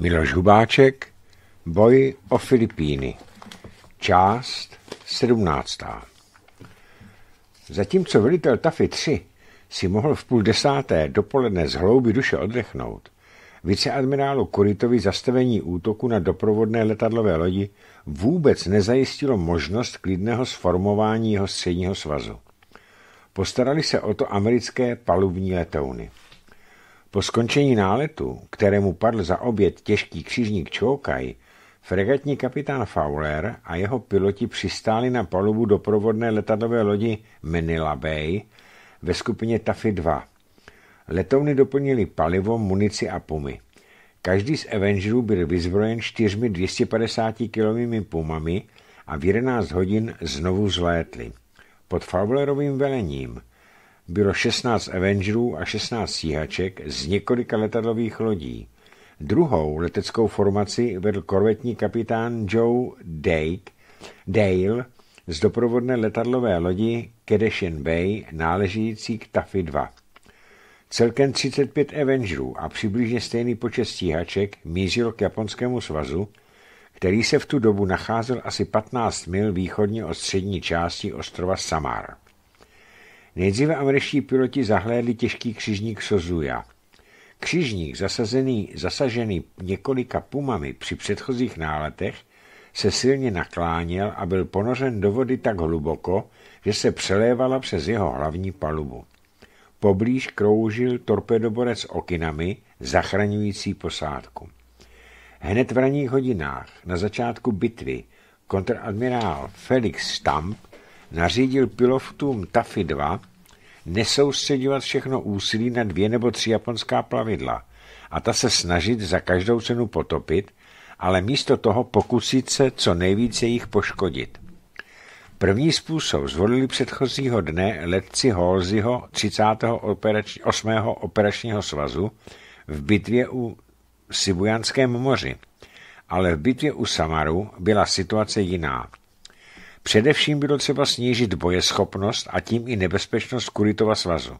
Miloš Hubáček, Boj o Filipíny, část 17. Zatímco velitel Tafy 3 si mohl v půl desáté dopoledne z hlouby duše odlechnout, viceadmirálu Kuritovi zastavení útoku na doprovodné letadlové lodi vůbec nezajistilo možnost klidného sformování jeho středního svazu. Postarali se o to americké palubní letouny. Po skončení náletu, kterému padl za oběd těžký křižník Čokaj, fregatní kapitán Fowler a jeho piloti přistáli na palubu doprovodné letadlové lodi Manila Bay ve skupině Tafy 2. Letovny doplnili palivo, munici a pumy. Každý z Avengerů byl vyzbrojen čtyřmi 250 kilovými pumami a v 11 hodin znovu zlétli. Pod Fowlerovým velením bylo 16 Avengerů a 16 stíhaček z několika letadlových lodí. Druhou leteckou formaci vedl korvetní kapitán Joe Dake, Dale z doprovodné letadlové lodi Kedeshin Bay náležící k Taffy 2. Celkem 35 Avengerů a přibližně stejný počet stíhaček mířil k Japonskému svazu, který se v tu dobu nacházel asi 15 mil východně od střední části ostrova Samar. Nejdříve američtí piloti zahlédli těžký křižník Sozuja. Křižník, zasazený, zasažený několika pumami při předchozích náletech, se silně nakláněl a byl ponořen do vody tak hluboko, že se přelévala přes jeho hlavní palubu. Poblíž kroužil torpedoborec okinami, zachraňující posádku. Hned v ranních hodinách, na začátku bitvy, kontradmirál Felix Stamp nařídil pilotům TAFI 2 nesoustředovat všechno úsilí na dvě nebo tři japonská plavidla a ta se snažit za každou cenu potopit, ale místo toho pokusit se co nejvíce jich poškodit. První způsob zvolili předchozího dne letci Holziho 38. operačního svazu v bitvě u Sibujanském moři, ale v bitvě u Samaru byla situace jiná. Především bylo třeba snížit bojeschopnost a tím i nebezpečnost Kuritova svazu.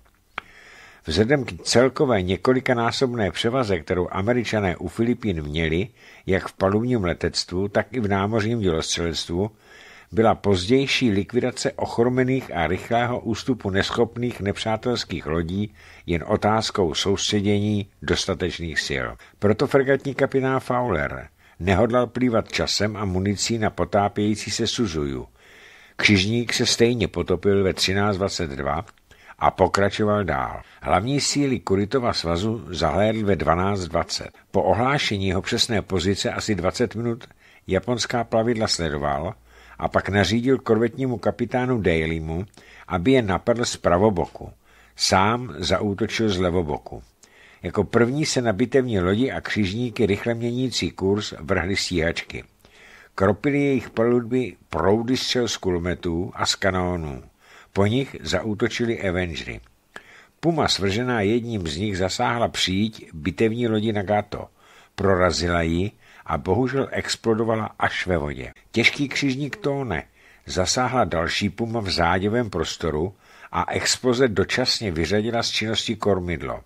Vzhledem k celkové několikanásobné převaze, kterou američané u Filipín měli, jak v palubním letectvu, tak i v námořním dělostřelectvu, byla pozdější likvidace ochromených a rychlého ústupu neschopných nepřátelských lodí jen otázkou soustředění dostatečných sil. Proto fregatní kapitán Fowler nehodlal plývat časem a municí na potápějící se Suzuju – Křižník se stejně potopil ve 13.22 a pokračoval dál. Hlavní síly Kuritova svazu zahlédl ve 12.20. Po ohlášení jeho přesné pozice asi 20 minut japonská plavidla sledoval a pak nařídil korvetnímu kapitánu Dalymu, aby je napadl z pravoboku. Sám zaútočil z levoboku. Jako první se na bitevní lodi a křižníky rychle měnící kurz vrhly stíhačky kropily jejich paludby proudy střel z kulometů a z kanónů. Po nich zaútočili Avengery. Puma svržená jedním z nich zasáhla přijít bitevní lodi Nagato. Prorazila ji a bohužel explodovala až ve vodě. Těžký křižník Tóne zasáhla další puma v záděvém prostoru a exploze dočasně vyřadila z činnosti kormidlo.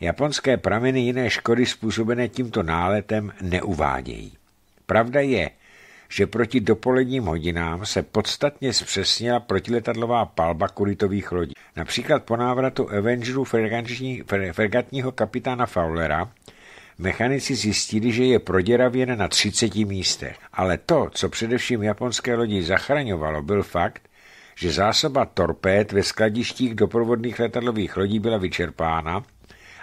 Japonské prameny jiné škody způsobené tímto náletem neuvádějí. Pravda je, že proti dopoledním hodinám se podstatně zpřesnila protiletadlová palba kuritových lodí. Například po návratu Avengerů fregatního kapitána Fowlera mechanici zjistili, že je proděravěn na 30 místech. Ale to, co především japonské lodi zachraňovalo, byl fakt, že zásoba torpéd ve skladištích doprovodných letadlových lodí byla vyčerpána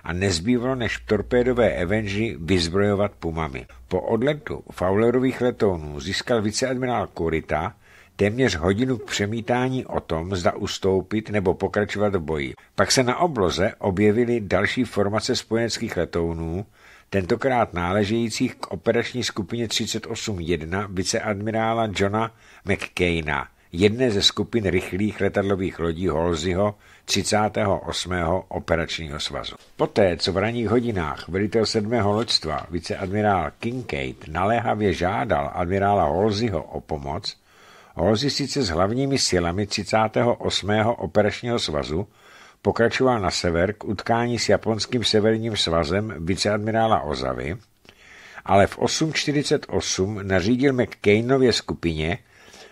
a nezbývalo než torpédové Avengers vyzbrojovat pumami. Po odletu Fowlerových letounů získal viceadmirál Kurita téměř hodinu k přemítání o tom, zda ustoupit nebo pokračovat v boji. Pak se na obloze objevily další formace spojeneckých letounů, tentokrát náležejících k operační skupině 38.1 viceadmirála Johna McCaina – jedné ze skupin rychlých letadlových lodí Holziho 38. operačního svazu. Poté, co v ranních hodinách velitel 7. loďstva viceadmirál Kincaid naléhavě žádal admirála Holziho o pomoc, Holzi sice s hlavními silami 38. operačního svazu pokračoval na sever k utkání s japonským severním svazem viceadmirála Ozavy, ale v 8.48 nařídil McCainově skupině,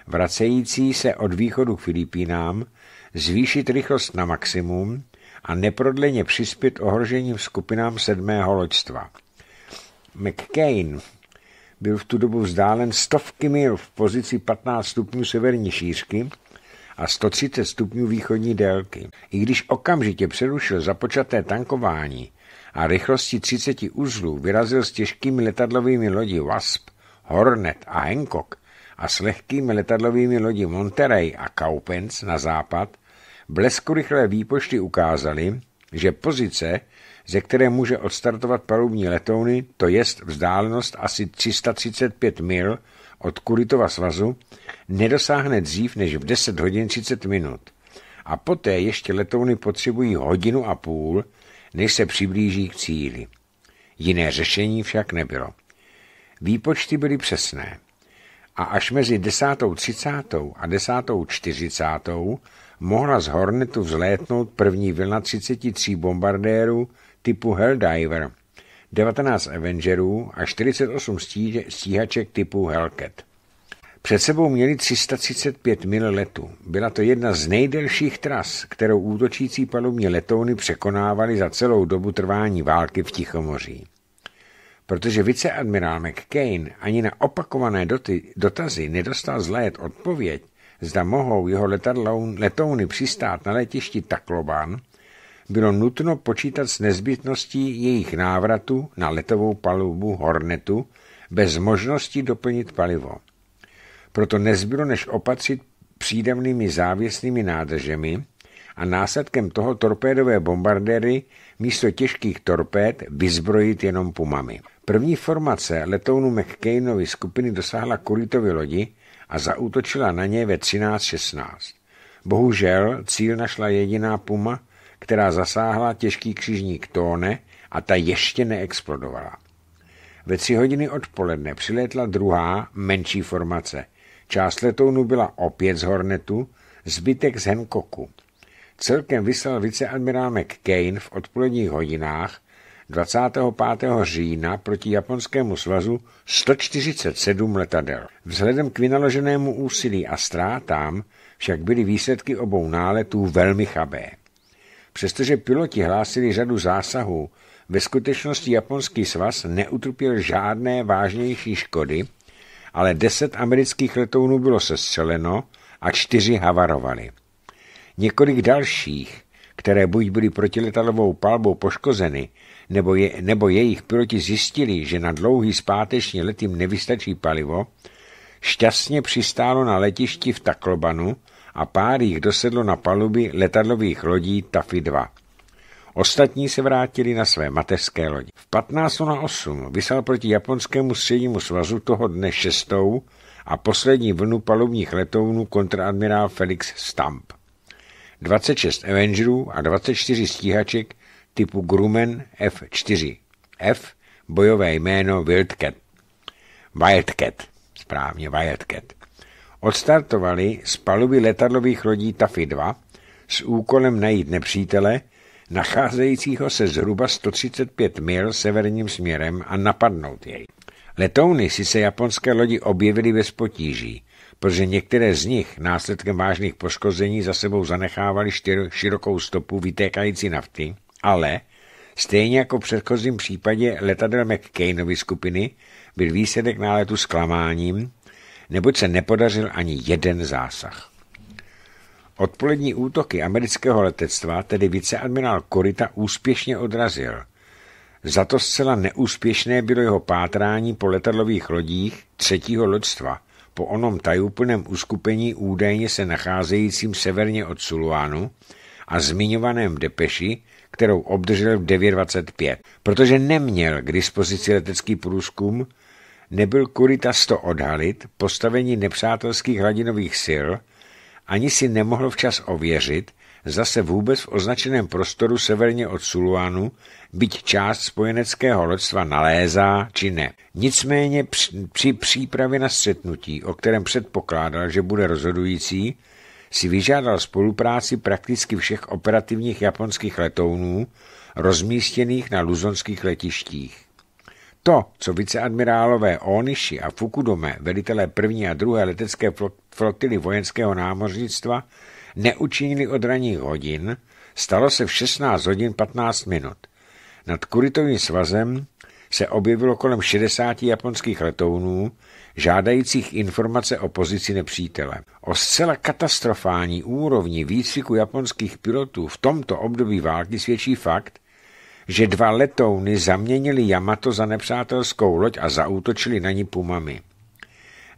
vracející se od východu k Filipínám, zvýšit rychlost na maximum a neprodleně přispět ohrožením skupinám sedmého loďstva. McCain byl v tu dobu vzdálen stovky mil v pozici 15 stupňů severní šířky a 130 stupňů východní délky. I když okamžitě přerušil započaté tankování a rychlosti 30 uzlů vyrazil s těžkými letadlovými lodi Wasp, Hornet a Hancock a s lehkými letadlovými lodi Monterey a Kaupens na západ bleskurychlé výpočty ukázaly, že pozice, ze které může odstartovat palubní letouny, to jest vzdálenost asi 335 mil od Kuritova svazu, nedosáhne dřív než v 10 hodin 30 minut a poté ještě letouny potřebují hodinu a půl, než se přiblíží k cíli. Jiné řešení však nebylo. Výpočty byly přesné a až mezi 10.30 a 10.40 mohla z Hornetu vzlétnout první vlna 33 bombardérů typu Helldiver, 19 Avengerů a 48 stíhaček typu Hellcat. Před sebou měli 335 mil letu. Byla to jedna z nejdelších tras, kterou útočící palubní letouny překonávali za celou dobu trvání války v Tichomoří protože viceadmirál McCain ani na opakované doty, dotazy nedostal zléet odpověď, zda mohou jeho letouny přistát na letišti Takloban, bylo nutno počítat s nezbytností jejich návratu na letovou palubu Hornetu bez možnosti doplnit palivo. Proto nezbylo než opatřit přídavnými závěsnými nádržemi a následkem toho torpédové bombardéry místo těžkých torpéd vyzbrojit jenom pumami. První formace letounu McCainovy skupiny dosáhla Kuritovy lodi a zaútočila na ně ve 13.16. Bohužel cíl našla jediná puma, která zasáhla těžký křižník Tóne a ta ještě neexplodovala. Ve tři hodiny odpoledne přilétla druhá, menší formace. Část letounu byla opět z Hornetu, zbytek z Hancocku. Celkem vyslal viceadmirál McCain v odpoledních hodinách 25. října proti japonskému svazu 147 letadel. Vzhledem k vynaloženému úsilí a ztrátám však byly výsledky obou náletů velmi chabé. Přestože piloti hlásili řadu zásahů, ve skutečnosti japonský svaz neutrpěl žádné vážnější škody, ale deset amerických letounů bylo sestřeleno a čtyři havarovali. Několik dalších které buď byly protiletadlovou palbou poškozeny, nebo, je, nebo jejich piloti zjistili, že na dlouhý zpáteční let jim nevystačí palivo, šťastně přistálo na letišti v Taklobanu a pár jich dosedlo na paluby letadlových lodí Tafi 2. Ostatní se vrátili na své mateřské lodi. V 15.08 vyslal proti japonskému střednímu svazu toho dne šestou a poslední vlnu palubních letounů kontraadmirál Felix Stamp. 26 Avengerů a 24 stíhaček typu Grumman F4. F bojové jméno Wildcat. Wildcat, správně Wildcat. Odstartovali z paluby letadlových lodí Tafy 2 s úkolem najít nepřítele, nacházejícího se zhruba 135 mil severním směrem a napadnout jej. Letouny si se japonské lodi objevily bez potíží protože některé z nich následkem vážných poškození za sebou zanechávaly širokou stopu vytékající nafty, ale stejně jako v předchozím případě letadel McCainovy skupiny byl výsledek náletu zklamáním, neboť se nepodařil ani jeden zásah. Odpolední útoky amerického letectva tedy viceadmirál Korita úspěšně odrazil. Za to zcela neúspěšné bylo jeho pátrání po letadlových lodích třetího loďstva – po onom tajuplném uskupení údajně se nacházejícím severně od Suluánu a zmiňovaném depeši, kterou obdržel v 925. Protože neměl k dispozici letecký průzkum, nebyl Kurita 100 odhalit, postavení nepřátelských hladinových sil, ani si nemohl včas ověřit, zase vůbec v označeném prostoru severně od Suluanu, byť část spojeneckého lodstva nalézá či ne. Nicméně při přípravě na střetnutí, o kterém předpokládal, že bude rozhodující, si vyžádal spolupráci prakticky všech operativních japonských letounů rozmístěných na luzonských letištích. To, co viceadmirálové Onishi a Fukudome, velitelé první a druhé letecké flotily vojenského námořnictva, neučinili od ranních hodin, stalo se v 16 hodin 15 minut. Nad Kuritovým svazem se objevilo kolem 60 japonských letounů, žádajících informace o pozici nepřítele. O zcela katastrofální úrovni výcviku japonských pilotů v tomto období války svědčí fakt, že dva letouny zaměnili Yamato za nepřátelskou loď a zaútočili na ní pumami.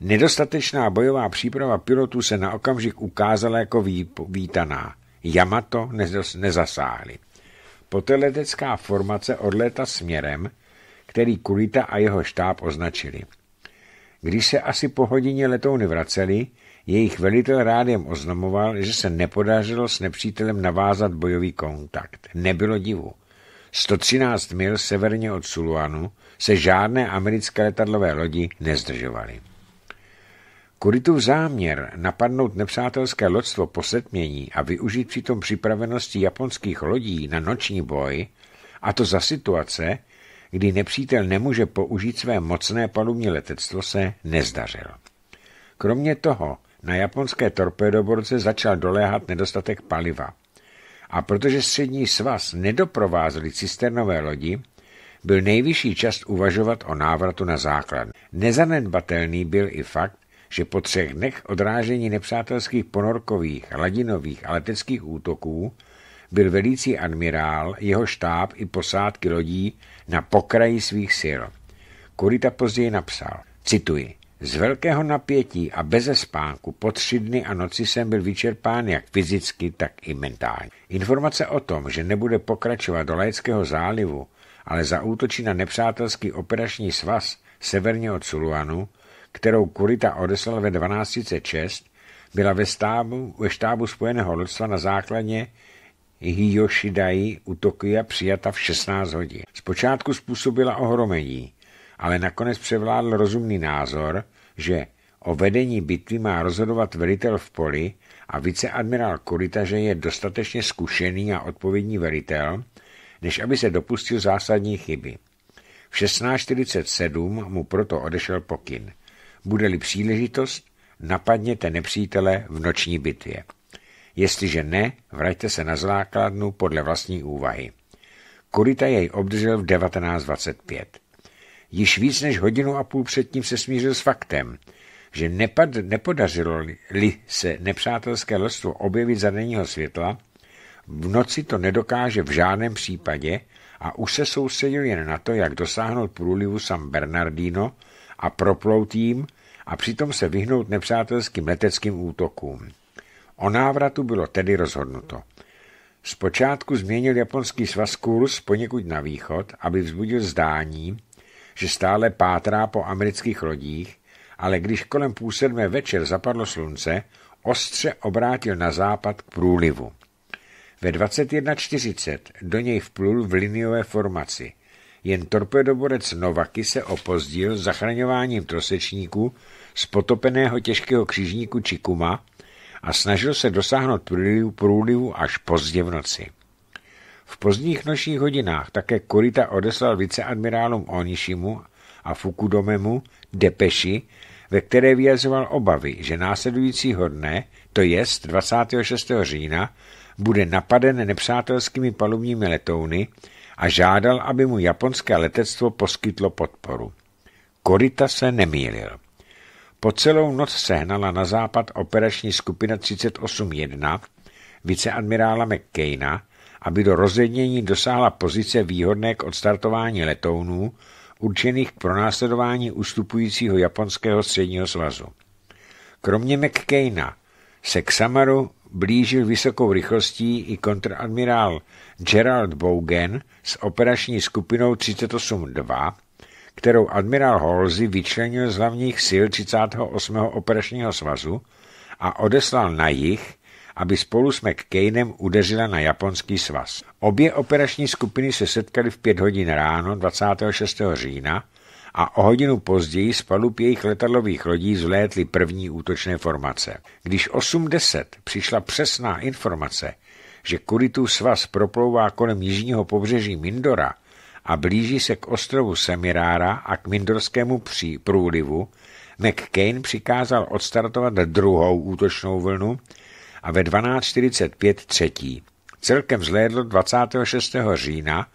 Nedostatečná bojová příprava pilotů se na okamžik ukázala jako vítaná. Yamato nezasáhli. letecká formace odléta směrem, který Kurita a jeho štáb označili. Když se asi po hodině letouny vraceli, jejich velitel rádiem oznamoval, že se nepodařilo s nepřítelem navázat bojový kontakt. Nebylo divu. 113 mil severně od Suluanu se žádné americké letadlové lodi nezdržovaly. Kuritův záměr napadnout nepřátelské lodstvo po setmění a využít přitom připravenosti japonských lodí na noční boj, a to za situace, kdy nepřítel nemůže použít své mocné palubní letectvo, se nezdařil. Kromě toho na japonské torpédoborce začal doléhat nedostatek paliva. A protože střední svaz nedoprovázeli cisternové lodi, byl nejvyšší čas uvažovat o návratu na základ. Nezanedbatelný byl i fakt, že po třech dnech odrážení nepřátelských ponorkových, ladinových a leteckých útoků byl velící admirál, jeho štáb i posádky lodí na pokraji svých sil. Kurita později napsal, cituji, z velkého napětí a beze spánku po tři dny a noci jsem byl vyčerpán jak fyzicky, tak i mentálně. Informace o tom, že nebude pokračovat do Lajeckého zálivu, ale zaútočí na nepřátelský operační svaz severně od Suluanu, kterou Kurita odeslal ve 1206, byla ve stábu ve štábu Spojeného lodstva na základně Hiyoshidai u Tokia přijata v 16 hodin. Zpočátku způsobila ohromení, ale nakonec převládl rozumný názor, že o vedení bitvy má rozhodovat velitel v poli a viceadmirál Kurita, že je dostatečně zkušený a odpovědní velitel, než aby se dopustil zásadní chyby. V 1647 mu proto odešel pokyn. Bude-li příležitost, napadněte nepřítele v noční bitvě. Jestliže ne, vraťte se na základnu podle vlastní úvahy. Kurita jej obdržel v 1925. Již víc než hodinu a půl předtím se smířil s faktem, že nepad, nepodařilo-li se nepřátelské lstvo objevit za denního světla, v noci to nedokáže v žádném případě a už se soustředil jen na to, jak dosáhnout průlivu San Bernardino, a proplout jim a přitom se vyhnout nepřátelským leteckým útokům. O návratu bylo tedy rozhodnuto. Zpočátku změnil japonský svaz kurz poněkud na východ, aby vzbudil zdání, že stále pátrá po amerických lodích, ale když kolem půl sedmé večer zapadlo slunce, ostře obrátil na západ k průlivu. Ve 21.40 do něj vplul v liniové formaci – jen torpedoborec Novaky se opozdil zachraňováním trosečníků z potopeného těžkého křižníku Čikuma a snažil se dosáhnout průlivu, až pozdě v noci. V pozdních nočních hodinách také Korita odeslal viceadmirálům Onishimu a Fukudomemu depeši, ve které vyjazoval obavy, že následujícího dne, to jest 26. října, bude napaden nepřátelskými palubními letouny a žádal, aby mu japonské letectvo poskytlo podporu. Korita se nemýlil. Po celou noc sehnala na západ operační skupina 38.1 viceadmirála McCaina, aby do rozjednění dosáhla pozice výhodné k odstartování letounů určených k pronásledování ustupujícího japonského středního svazu. Kromě McCaina se k Samaru blížil vysokou rychlostí i kontradmirál Gerald Bogen s operační skupinou 38.2, kterou admirál Halsey vyčlenil z hlavních sil 38. operačního svazu a odeslal na jih, aby spolu s McCainem udeřila na japonský svaz. Obě operační skupiny se setkaly v 5 hodin ráno 26. října a o hodinu později z palub jejich letadlových lodí zlétly první útočné formace. Když 8.10 přišla přesná informace, že Kuritu svaz proplouvá kolem jižního pobřeží Mindora a blíží se k ostrovu Semirára a k mindorskému pří, průlivu, McCain přikázal odstartovat druhou útočnou vlnu a ve 12.45 třetí. Celkem vzlédlo 26. října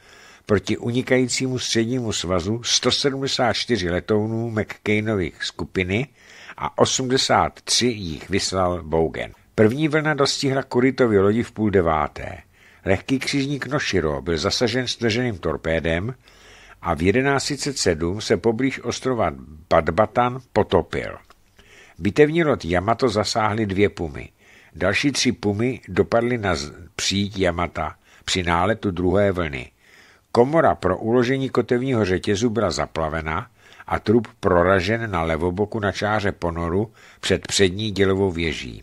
proti unikajícímu střednímu svazu 174 letounů McCainových skupiny a 83 jich vyslal Bogen. První vlna dostihla Kuritovi lodi v půl deváté. Lehký křižník Noširo byl zasažen stvrženým torpédem a v 11:07 se poblíž ostrova Badbatan potopil. Bitevní lod Yamato zasáhly dvě pumy. Další tři pumy dopadly na příď Yamata při náletu druhé vlny. Komora pro uložení kotevního řetězu byla zaplavena a trup proražen na levoboku na čáře ponoru před přední dělovou věží.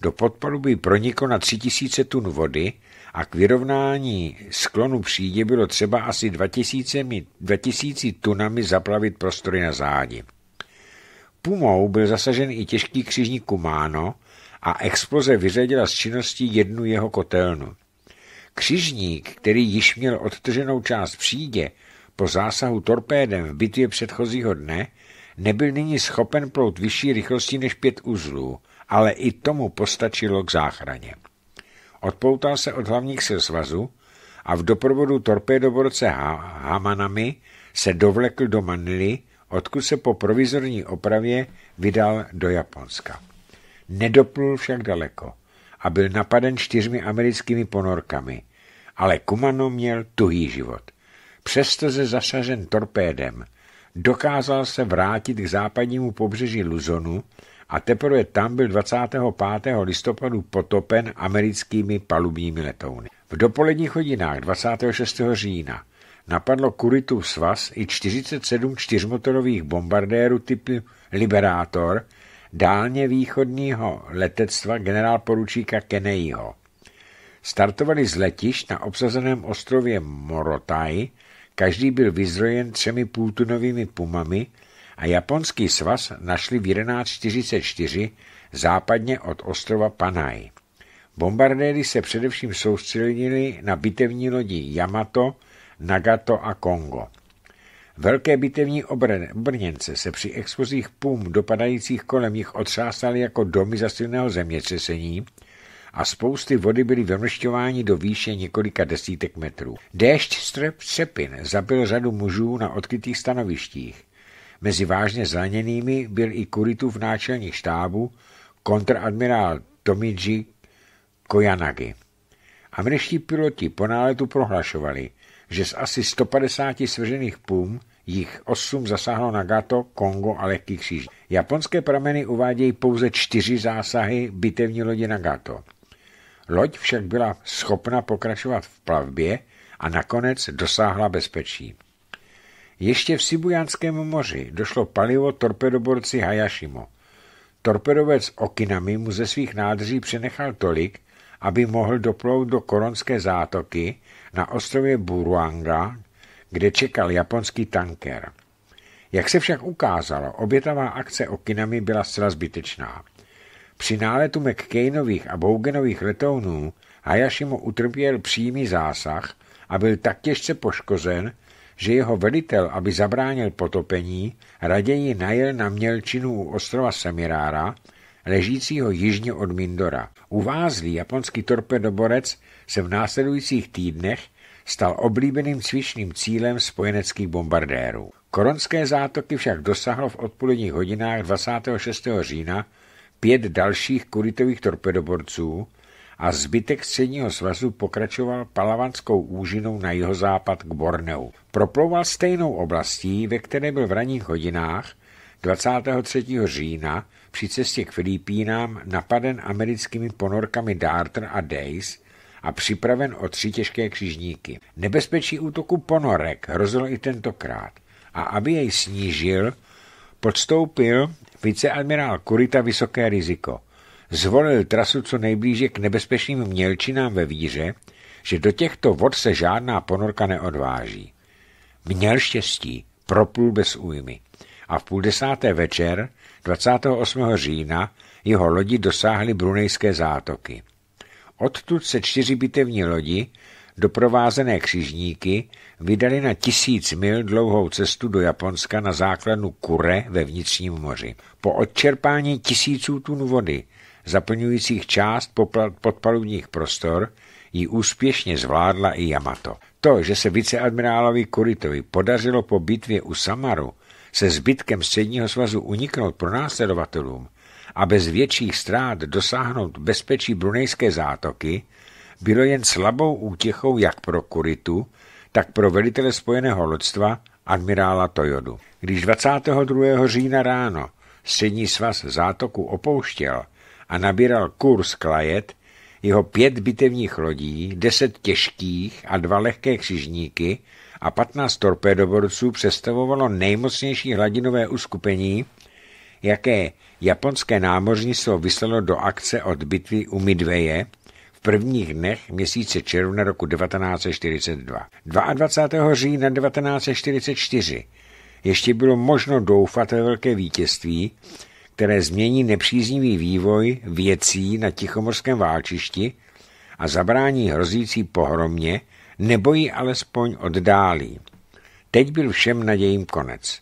Do podpaluby proniklo na 3000 tun vody a k vyrovnání sklonu přídě bylo třeba asi 2000, 2000 tunami zaplavit prostory na zádi. Pumou byl zasažen i těžký křižník Kumáno a exploze vyřadila z činností jednu jeho kotelnu. Křižník, který již měl odtrženou část přídě po zásahu torpédem v bitvě předchozího dne, nebyl nyní schopen plout vyšší rychlostí než pět uzlů, ale i tomu postačilo k záchraně. Odpoutal se od hlavních sil svazu a v doprovodu torpédoborce Hamanami se dovlekl do Manily, odkud se po provizorní opravě vydal do Japonska. Nedoplul však daleko – a byl napaden čtyřmi americkými ponorkami. Ale Kumano měl tuhý život. Přesto se zasažen torpédem. Dokázal se vrátit k západnímu pobřeží Luzonu a teprve tam byl 25. listopadu potopen americkými palubními letouny. V dopoledních hodinách 26. října napadlo Kuritu svaz i 47 čtyřmotorových bombardérů typu Liberátor, dálně východního letectva generálporučíka Keneyho. Startovali z letiš na obsazeném ostrově Morotai, každý byl vyzrojen třemi půltunovými pumami a japonský svaz našli v 1144 západně od ostrova Panai. Bombardéry se především soustředili na bitevní lodi Yamato, Nagato a Kongo. Velké bitevní obrněnce se při explozích pum dopadajících kolem nich otřásaly jako domy za silného zemětřesení a spousty vody byly vymršťovány do výše několika desítek metrů. Déšť strep třepin zabil řadu mužů na odkrytých stanovištích. Mezi vážně zraněnými byl i Kuritův náčelní štábu, kontradmirál Tomiji Koyanagi. Američtí piloti po náletu prohlašovali – že z asi 150 svržených pům jich 8 zasáhlo Nagato, Kongo a lehký kříž. Japonské prameny uvádějí pouze čtyři zásahy bitevní lodi Nagato. Loď však byla schopna pokračovat v plavbě a nakonec dosáhla bezpečí. Ještě v Sibujanském moři došlo palivo torpedoborci Hayashimo. Torpedovec Okinami mu ze svých nádrží přenechal tolik, aby mohl doplout do koronské zátoky na ostrově Buruanga, kde čekal japonský tanker. Jak se však ukázalo, obětavá akce Okinami byla zcela zbytečná. Při náletu McCainových a Bougenových letounů Hayashimo utrpěl přímý zásah a byl tak těžce poškozen, že jeho velitel, aby zabránil potopení, raději najel na mělčinu u ostrova Semirára, ležícího jižně od Mindora. Uvázlý japonský torpedoborec se v následujících týdnech stal oblíbeným cvičným cílem spojeneckých bombardérů. Koronské zátoky však dosahlo v odpoledních hodinách 26. října pět dalších kuritových torpedoborců a zbytek středního svazu pokračoval palavanskou úžinou na jihozápad k Borneu. Proplouval stejnou oblastí, ve které byl v ranních hodinách 23. října při cestě k Filipínám napaden americkými ponorkami Darter a Days a připraven o tři těžké křižníky. Nebezpečí útoku ponorek hrozilo i tentokrát a aby jej snížil, podstoupil viceadmirál Kurita vysoké riziko. Zvolil trasu co nejblíže k nebezpečným mělčinám ve víře, že do těchto vod se žádná ponorka neodváží. Měl štěstí, proplul bez újmy a v půl desáté večer 28. října jeho lodi dosáhly brunejské zátoky. Odtud se čtyři bitevní lodi, doprovázené křižníky, vydali na tisíc mil dlouhou cestu do Japonska na základnu Kure ve vnitřním moři. Po odčerpání tisíců tun vody, zaplňujících část podpalubních prostor, ji úspěšně zvládla i Yamato. To, že se viceadmirálovi Kuritovi podařilo po bitvě u Samaru se zbytkem středního svazu uniknout pro následovatelům, a bez větších ztrát dosáhnout bezpečí brunejské zátoky, bylo jen slabou útěchou jak pro Kuritu, tak pro velitele spojeného lodstva admirála Toyodu. Když 22. října ráno střední svaz zátoku opouštěl a nabíral kurz Klajet, jeho pět bitevních lodí, deset těžkých a dva lehké křižníky a patnáct torpédoborců představovalo nejmocnější hladinové uskupení jaké japonské námořnictvo vyslalo do akce od bitvy u Midveje v prvních dnech měsíce června roku 1942. 22. října 1944 ještě bylo možno doufat ve velké vítězství, které změní nepříznivý vývoj věcí na Tichomorském válčišti a zabrání hrozící pohromě, nebo ji alespoň oddálí. Teď byl všem nadějím konec.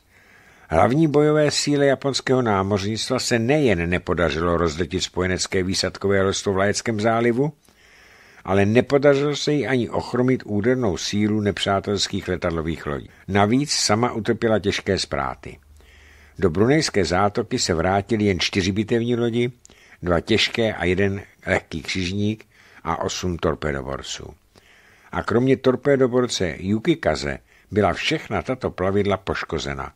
Hlavní bojové síly japonského námořnictva se nejen nepodařilo rozletit spojenecké výsadkové loďstvo v Lajeckém zálivu, ale nepodařilo se jí ani ochromit údernou sílu nepřátelských letadlových lodí. Navíc sama utrpěla těžké zpráty. Do brunejské zátoky se vrátili jen čtyři bitevní lodi, dva těžké a jeden lehký křižník a osm torpedoborců. A kromě torpedoborce Yukikaze byla všechna tato plavidla poškozena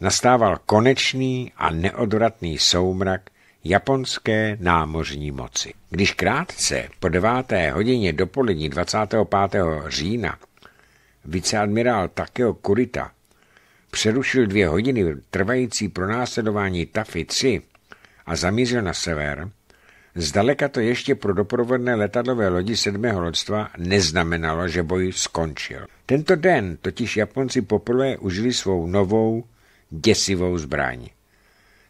nastával konečný a neodvratný soumrak japonské námořní moci. Když krátce po 9. hodině dopolední 25. října viceadmirál Takeo Kurita přerušil dvě hodiny trvající pronásledování Tafy 3 a zamířil na sever, zdaleka to ještě pro doprovodné letadlové lodi sedmého lodstva neznamenalo, že boj skončil. Tento den totiž Japonci poprvé užili svou novou děsivou zbraň.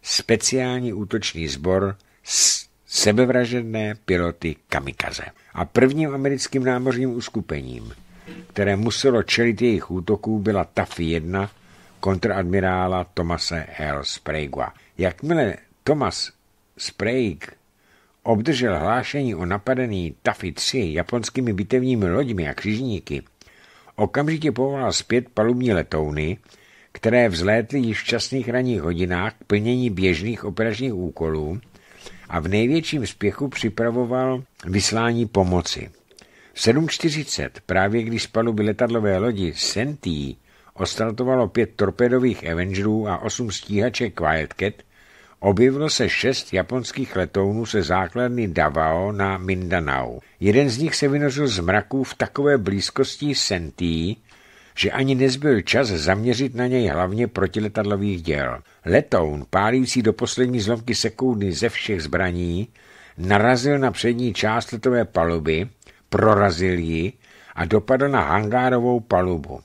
Speciální útočný sbor s sebevražedné piloty kamikaze. A prvním americkým námořním uskupením, které muselo čelit jejich útoků, byla TAF-1 kontradmirála Tomase L. Sprague. Jakmile Thomas Sprague obdržel hlášení o napadení TAFI-3 japonskými bitevními loďmi a křižníky, okamžitě povolal zpět palubní letouny, které vzlétly již v časných ranních hodinách k plnění běžných operačních úkolů a v největším spěchu připravoval vyslání pomoci. V 7.40, právě když z paluby letadlové lodi Sentý ostartovalo pět torpedových Avengerů a osm stíhaček Cat, objevilo se šest japonských letounů se základny Davao na Mindanao. Jeden z nich se vynořil z mraků v takové blízkosti Sentý, že ani nezbyl čas zaměřit na něj hlavně protiletadlových děl. Letoun, pálící do poslední zlomky sekundy ze všech zbraní, narazil na přední část letové paluby, prorazil ji a dopadl na hangárovou palubu.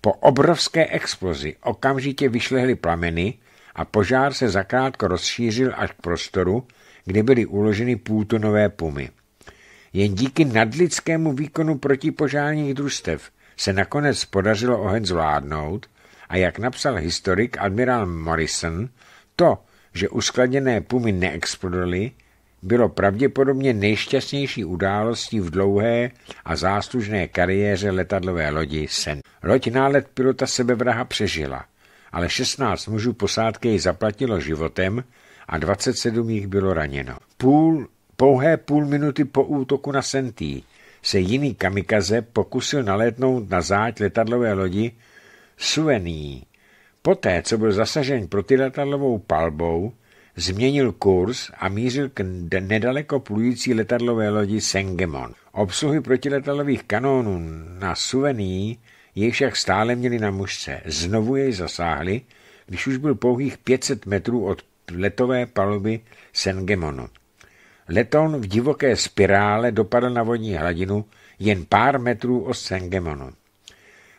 Po obrovské explozi okamžitě vyšlehly plameny a požár se zakrátko rozšířil až k prostoru, kde byly uloženy půltonové pumy. Jen díky nadlidskému výkonu protipožárních družstev se nakonec podařilo oheň zvládnout a jak napsal historik admirál Morrison, to, že uskladněné pumy neexplodovaly, bylo pravděpodobně nejšťastnější událostí v dlouhé a záslužné kariéře letadlové lodi Sen. Loď nálet pilota sebevraha přežila, ale 16 mužů posádky jej zaplatilo životem a 27 jich bylo raněno. Půl, pouhé půl minuty po útoku na Sentý se jiný kamikaze pokusil nalétnout na záď letadlové lodi Suvený. Poté, co byl zasažen protiletadlovou palbou, změnil kurz a mířil k nedaleko plující letadlové lodi Sengemon. Obsluhy protiletadlových kanónů na Suvený jej však stále měli na mužce. Znovu jej zasáhli, když už byl pouhých 500 metrů od letové paluby Sengemonu. Letoun v divoké spirále dopadl na vodní hladinu jen pár metrů od Sengemonu.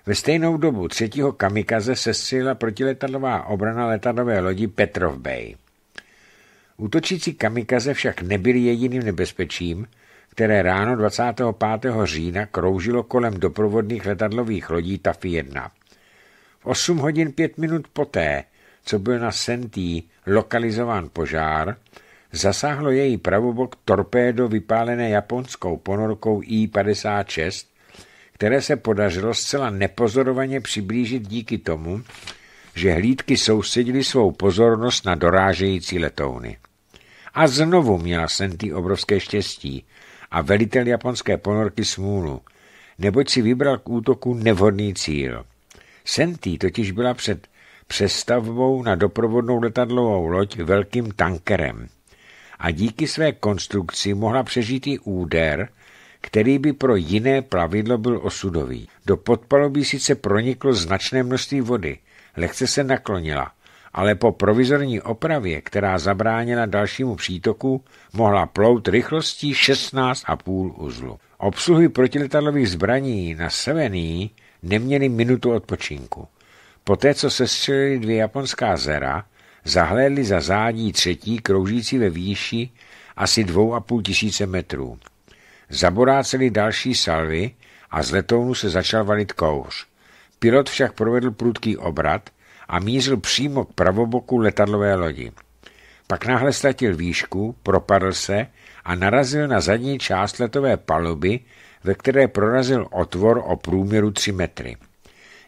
Ve stejnou dobu třetího kamikaze se sestřelila protiletadlová obrana letadlové lodi Petrov Bay. Útočící kamikaze však nebyly jediným nebezpečím, které ráno 25. října kroužilo kolem doprovodných letadlových lodí taf 1. V 8 hodin 5 minut poté, co byl na Sentý lokalizován požár, zasáhlo její pravobok torpédo vypálené japonskou ponorkou I-56, které se podařilo zcela nepozorovaně přiblížit díky tomu, že hlídky soustředili svou pozornost na dorážející letouny. A znovu měla Senty obrovské štěstí a velitel japonské ponorky smůlu, neboť si vybral k útoku nevhodný cíl. Senty totiž byla před přestavbou na doprovodnou letadlovou loď velkým tankerem a díky své konstrukci mohla přežít i úder, který by pro jiné plavidlo byl osudový. Do podpalubí sice proniklo značné množství vody, lehce se naklonila, ale po provizorní opravě, která zabránila dalšímu přítoku, mohla plout rychlostí 16,5 uzlu. Obsluhy protiletadlových zbraní na Sevený neměly minutu odpočinku. Poté, co se střelili dvě japonská zera, zahlédli za zádí třetí, kroužící ve výši asi dvou a půl tisíce metrů. Zaboráceli další salvy a z letounu se začal valit kouř. Pilot však provedl prudký obrat a mířil přímo k pravoboku letadlové lodi. Pak náhle ztratil výšku, propadl se a narazil na zadní část letové paluby, ve které prorazil otvor o průměru 3 metry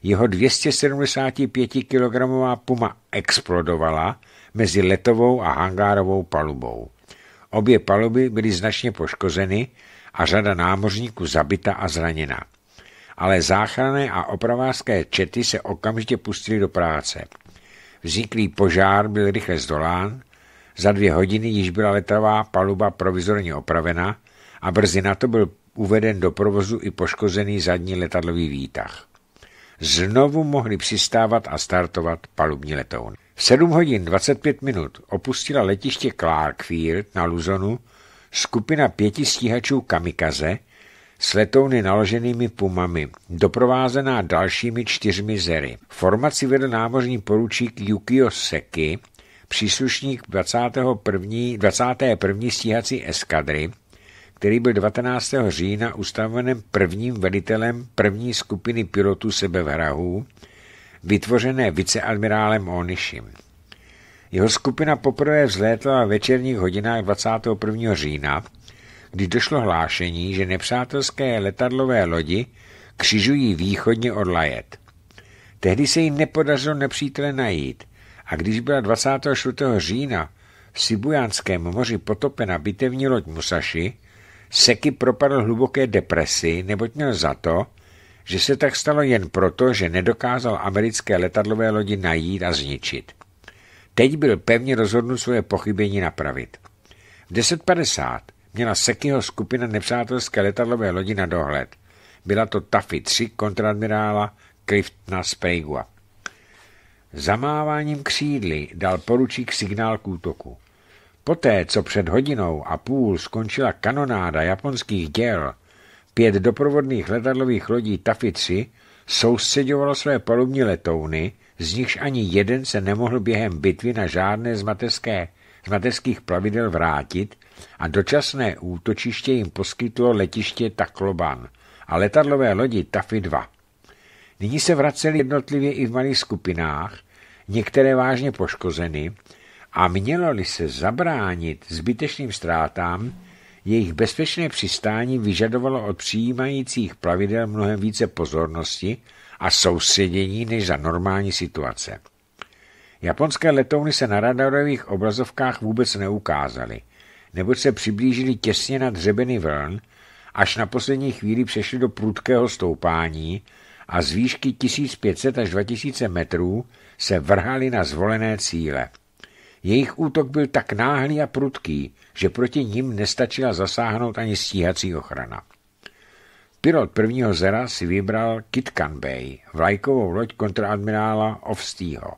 jeho 275-kilogramová Puma explodovala mezi letovou a hangárovou palubou. Obě paluby byly značně poškozeny a řada námořníků zabita a zraněna. Ale záchranné a opravářské čety se okamžitě pustily do práce. Vzniklý požár byl rychle zdolán, za dvě hodiny již byla letová paluba provizorně opravena a brzy na to byl uveden do provozu i poškozený zadní letadlový výtah znovu mohli přistávat a startovat palubní letoun. V 7 hodin 25 minut opustila letiště Clarkfield na Luzonu skupina pěti stíhačů kamikaze s letouny naloženými pumami, doprovázená dalšími čtyřmi zery. Formaci vedl námořní poručík Yukio Seki, příslušník 21. 21. stíhací eskadry, který byl 12. října ustaveným prvním velitelem první skupiny pilotů sebevrahů, vytvořené viceadmirálem Onishim. Jeho skupina poprvé vzlétla v večerních hodinách 21. října, kdy došlo hlášení, že nepřátelské letadlové lodi křižují východně od Lajet. Tehdy se jim nepodařilo nepřítele najít a když byla 24. října v Sibujanském moři potopena bitevní loď Musashi, Seky propadl hluboké depresi, neboť měl za to, že se tak stalo jen proto, že nedokázal americké letadlové lodi najít a zničit. Teď byl pevně rozhodnut svoje pochybení napravit. V 10.50 měla Sekyho skupina nepřátelské letadlové lodi na dohled. Byla to Taffy 3 kontradmirála Cliftna Speigua. Zamáváním křídly dal poručík signál k útoku. Poté, co před hodinou a půl skončila kanonáda japonských děl, pět doprovodných letadlových lodí Tafi 3 soustředovalo své palubní letouny, z nichž ani jeden se nemohl během bitvy na žádné z, mateřské, z mateřských plavidel vrátit a dočasné útočiště jim poskytlo letiště Takloban a letadlové lodi Tafi 2. Nyní se vraceli jednotlivě i v malých skupinách, některé vážně poškozeny, a mělo-li se zabránit zbytečným ztrátám, jejich bezpečné přistání vyžadovalo od přijímajících plavidel mnohem více pozornosti a soustředění než za normální situace. Japonské letouny se na radarových obrazovkách vůbec neukázaly, neboť se přiblížili těsně na dřebeny vln, až na poslední chvíli přešli do prudkého stoupání a z výšky 1500 až 2000 metrů se vrhali na zvolené cíle – jejich útok byl tak náhlý a prudký, že proti ním nestačila zasáhnout ani stíhací ochrana. Pilot prvního zera si vybral Kitkan Bay, vlajkovou loď kontraadmirála Ovstýho.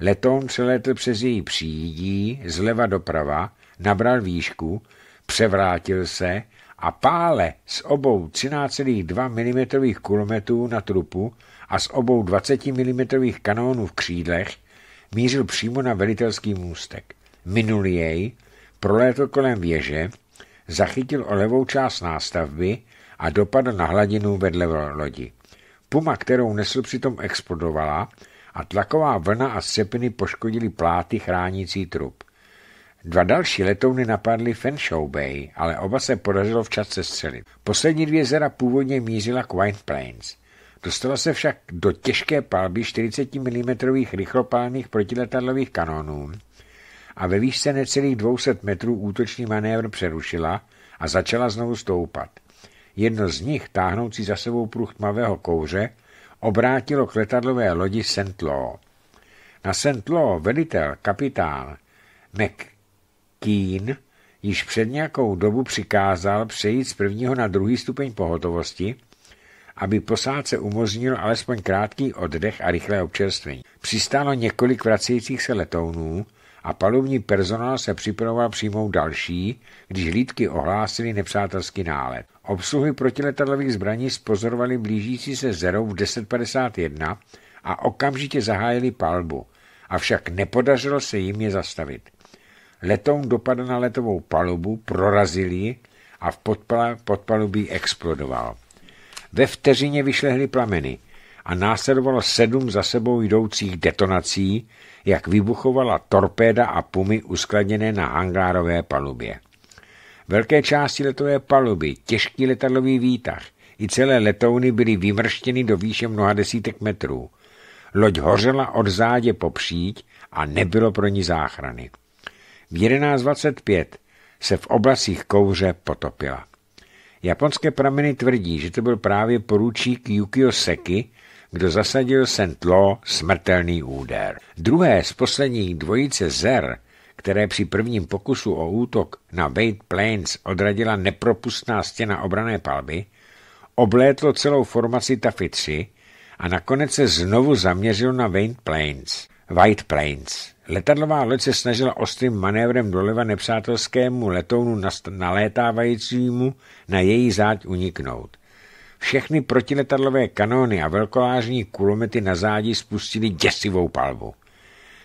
Letoun přelétl přes její přídí, zleva doprava, nabral výšku, převrátil se a pále s obou 13,2 mm kulometů na trupu a s obou 20 mm kanónů v křídlech mířil přímo na velitelský můstek. Minul jej, prolétl kolem věže, zachytil o levou část nástavby a dopadl na hladinu vedle lodi. Puma, kterou nesl, přitom explodovala a tlaková vlna a scepiny poškodili pláty chránící trup. Dva další letouny napadly Fenshow Bay, ale oba se podařilo včas sestřelit. Poslední dvě zera původně mířila k White Plains. Dostalo se však do těžké palby 40 mm rychlopálných protiletadlových kanonů a ve výšce necelých 200 metrů útočný manévr přerušila a začala znovu stoupat. Jedno z nich, táhnoucí za sebou pruh tmavého kouře, obrátilo k letadlové lodi St. Law. Na St. Law velitel, kapitán McKean již před nějakou dobu přikázal přejít z prvního na druhý stupeň pohotovosti, aby posádce umožnilo alespoň krátký oddech a rychlé občerstvení. Přistálo několik vracejících se letounů a palubní personál se připravoval přijmout další, když hlídky ohlásili nepřátelský nálet. Obsluhy protiletadlových zbraní spozorovali blížící se zerou v 1051 a okamžitě zahájili palbu, avšak nepodařilo se jim je zastavit. Letoun dopadl na letovou palubu, prorazili a v podpalubí explodoval. Ve vteřině vyšlehly plameny a následovalo sedm za sebou jdoucích detonací, jak vybuchovala torpéda a pumy uskladněné na hangárové palubě. Velké části letové paluby, těžký letadlový výtah i celé letouny byly vymrštěny do výše mnoha desítek metrů. Loď hořela od zádě po příď a nebylo pro ní záchrany. V 11.25 se v oblacích kouře potopila. Japonské prameny tvrdí, že to byl právě poručík Yukio Seki, kdo zasadil Sentlo smrtelný úder. Druhé z posledních dvojice zer, které při prvním pokusu o útok na Wade Plains odradila nepropustná stěna obrané palby, oblétlo celou formaci Tafi 3 a nakonec se znovu zaměřil na Wade Plains. White Plains. Letadlová loď se snažila ostrým manévrem doleva nepřátelskému letounu nalétávajícímu na její záď uniknout. Všechny protiletadlové kanóny a velkolážní kulomety na zádi spustili děsivou palbu.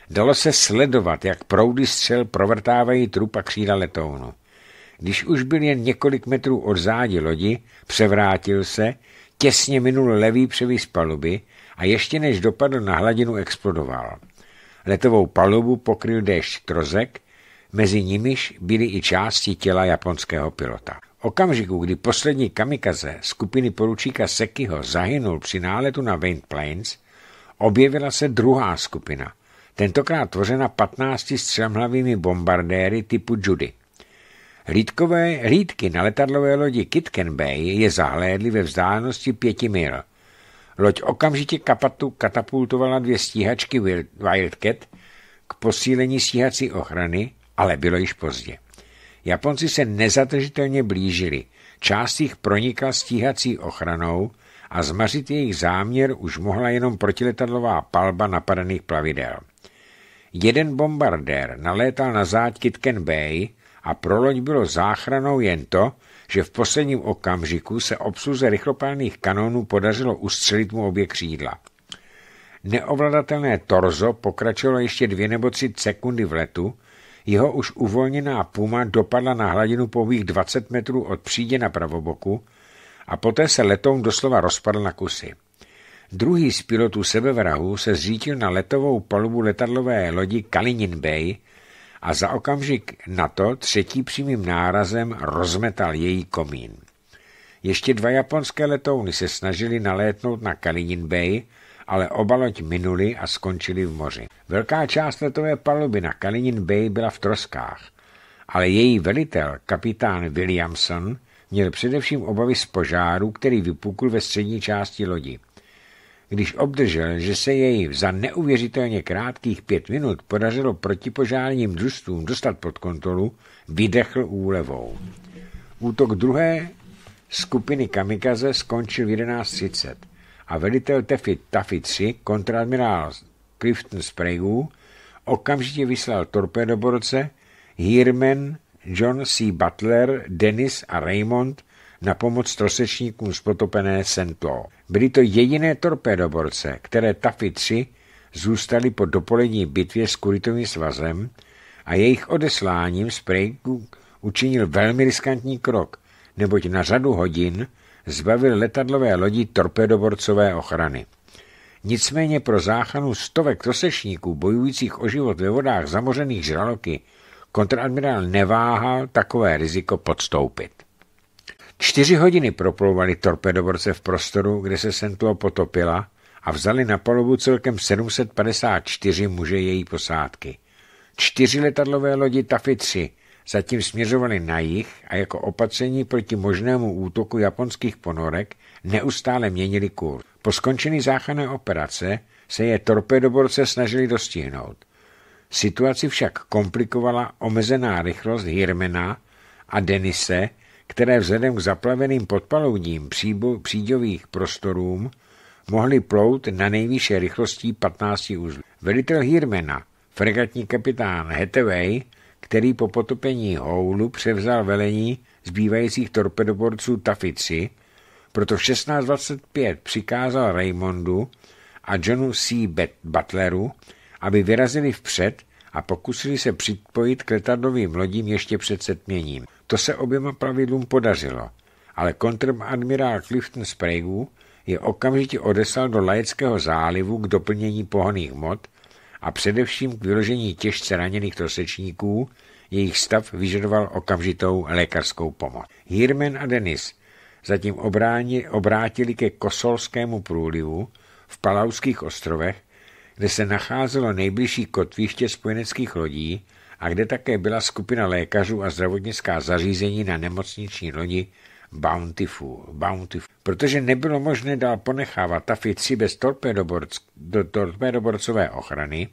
Dalo se sledovat, jak proudy střel provrtávají trup a křída letounu. Když už byl jen několik metrů od zádi lodi, převrátil se, těsně minul levý převis paluby a ještě než dopadl na hladinu, explodoval. Letovou palubu pokryl déšť trozek, mezi nimiž byly i části těla japonského pilota. Okamžiku, kdy poslední kamikaze skupiny poručíka Sekiho zahynul při náletu na Wayne Plains, objevila se druhá skupina, tentokrát tvořena 15 střemhlavými bombardéry typu Judy. Lídkové, lídky na letadlové lodi Kitken Bay je zahlédly ve vzdálenosti pěti mil – Loď okamžitě kapatu katapultovala dvě stíhačky Wildcat k posílení stíhací ochrany, ale bylo již pozdě. Japonci se nezadržitelně blížili, část jich pronikla stíhací ochranou a zmařit jejich záměr už mohla jenom protiletadlová palba napadených plavidel. Jeden bombardér nalétal na záď Kitken Bay a pro loď bylo záchranou jen to, že v posledním okamžiku se obsluze rychlopálných kanónů podařilo ustřelit mu obě křídla. Neovladatelné torzo pokračovalo ještě dvě nebo tři sekundy v letu, jeho už uvolněná puma dopadla na hladinu pouhých 20 metrů od přídě na pravoboku a poté se letoun doslova rozpadl na kusy. Druhý z pilotů sebevrahu se zřítil na letovou palubu letadlové lodi Kalinin Bay – a za okamžik na to třetí přímým nárazem rozmetal její komín. Ještě dva japonské letouny se snažili nalétnout na Kalinin Bay, ale oba loď minuli a skončili v moři. Velká část letové paluby na Kalinin Bay byla v troskách, ale její velitel, kapitán Williamson, měl především obavy z požáru, který vypukl ve střední části lodi když obdržel, že se jej za neuvěřitelně krátkých pět minut podařilo protipožárním družstvům dostat pod kontrolu, vydechl úlevou. Útok druhé skupiny kamikaze skončil v 11.30 a velitel Tefit Tafi 3, kontradmirál Clifton Sprague, okamžitě vyslal torpédoborce Hirman, John C. Butler, Dennis a Raymond na pomoc trosečníkům z potopené Sentlo. Byly to jediné torpédoborce, které Tafy 3 zůstaly po dopolední bitvě s Kuritovým svazem a jejich odesláním Prejku učinil velmi riskantní krok, neboť na řadu hodin zbavil letadlové lodi torpedoborcové ochrany. Nicméně pro záchranu stovek trosečníků bojujících o život ve vodách zamořených žraloky kontradmirál neváhal takové riziko podstoupit. Čtyři hodiny proplouvali torpedoborce v prostoru, kde se Sentlo potopila a vzali na palubu celkem 754 muže její posádky. Čtyři letadlové lodi Tafi 3 zatím směřovaly na jich a jako opatření proti možnému útoku japonských ponorek neustále měnili kurz. Po skončení záchranné operace se je torpedoborce snažili dostihnout. Situaci však komplikovala omezená rychlost Hirmena a Denise, které vzhledem k zaplaveným podpalovním příďových prostorům mohly plout na nejvyšší rychlostí 15 uzlů. Velitel Hirmena, fregatní kapitán Hathaway, který po potopení Houlu převzal velení zbývajících torpedoborců Tafici, proto v 1625 přikázal Raymondu a Johnu C. Butleru, aby vyrazili vpřed a pokusili se připojit k letadlovým lodím ještě před setměním. To se oběma pravidlům podařilo, ale kontradmirál Clifton Sprague je okamžitě odeslal do Lajeckého zálivu k doplnění pohoných mod a především k vyložení těžce raněných trosečníků, jejich stav vyžadoval okamžitou lékařskou pomoc. Hirmen a Denis zatím obráni, obrátili ke Kosolskému průlivu v Palauských ostrovech, kde se nacházelo nejbližší kotviště spojeneckých lodí a kde také byla skupina lékařů a zdravotnická zařízení na nemocniční lodi Bountiful. Bountiful. Protože nebylo možné dál ponechávat tafici bez do torpedoborcové ochrany,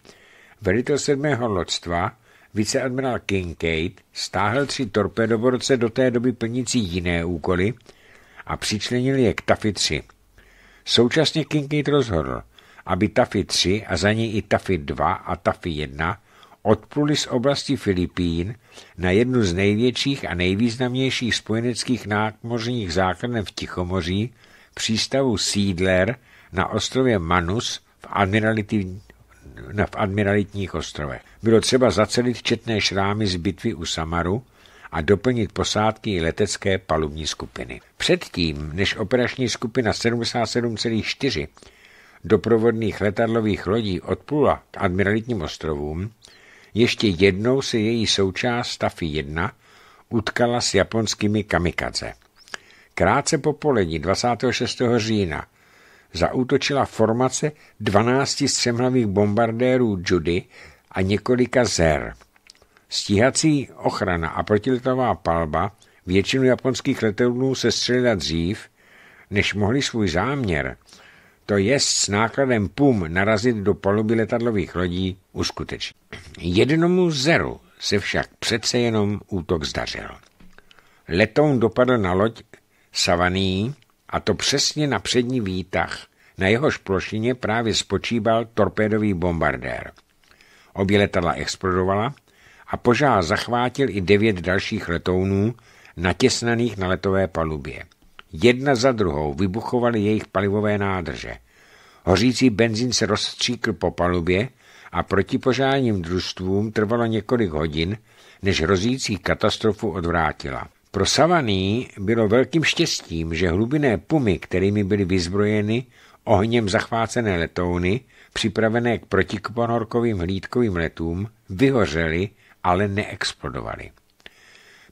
velitel sedmého loďstva, viceadmirál Kincaid, stáhl tři torpedoborce do té doby plnící jiné úkoly a přičlenil je k Tafi 3. Současně Kincaid rozhodl, aby Tafi 3 a za ní i Tafi 2 a Tafi 1 odpluli z oblasti Filipín na jednu z největších a nejvýznamnějších spojeneckých námořních základen v Tichomoří, přístavu Siedler na ostrově Manus v, na, v admiralitních ostrovech. Bylo třeba zacelit četné šrámy z bitvy u Samaru a doplnit posádky letecké palubní skupiny. Předtím, než operační skupina 77,4 doprovodných letadlových lodí odplula k admiralitním ostrovům, ještě jednou se její součást Tafi 1 utkala s japonskými kamikaze. Krátce po polední 26. října zaútočila formace 12 střemhlavých bombardérů Judy a několika zer. Stíhací ochrana a protiletová palba většinu japonských letounů střelila dřív, než mohli svůj záměr to je s nákladem PUM narazit do paluby letadlových lodí, uskuteční. Jednomu zeru se však přece jenom útok zdařil. Letoun dopadl na loď Savaný a to přesně na přední výtah, na jehož plošině právě spočíval torpédový bombardér. Obě letadla explodovala a požár zachvátil i devět dalších letounů, natěsnaných na letové palubě. Jedna za druhou vybuchovaly jejich palivové nádrže. Hořící benzín se rozstříkl po palubě a protipožárním družstvům trvalo několik hodin, než hrozící katastrofu odvrátila. Pro Savaný bylo velkým štěstím, že hlubinné pumy, kterými byly vyzbrojeny, ohněm zachvácené letouny, připravené k protikoponorkovým hlídkovým letům, vyhořely, ale neexplodovaly.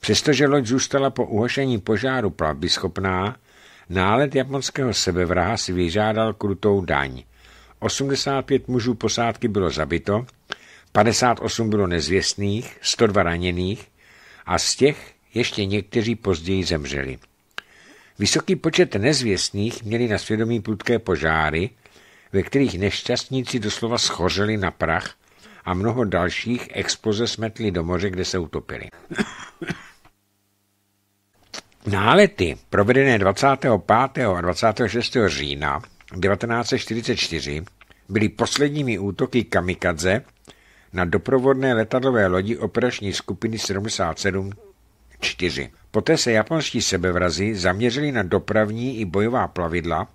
Přestože loď zůstala po uhošení požáru schopná, nálet japonského sebevraha si vyžádal krutou daň. 85 mužů posádky bylo zabito, 58 bylo nezvěstných, 102 raněných a z těch ještě někteří později zemřeli. Vysoký počet nezvěstných měli na svědomí prudké požáry, ve kterých nešťastníci doslova schořeli na prach a mnoho dalších expoze smetli do moře, kde se utopili. Nálety provedené 25. a 26. října 1944 byly posledními útoky kamikadze na doprovodné letadlové lodi operační skupiny 77 4. Poté se japonští sebevrazi zaměřili na dopravní i bojová plavidla,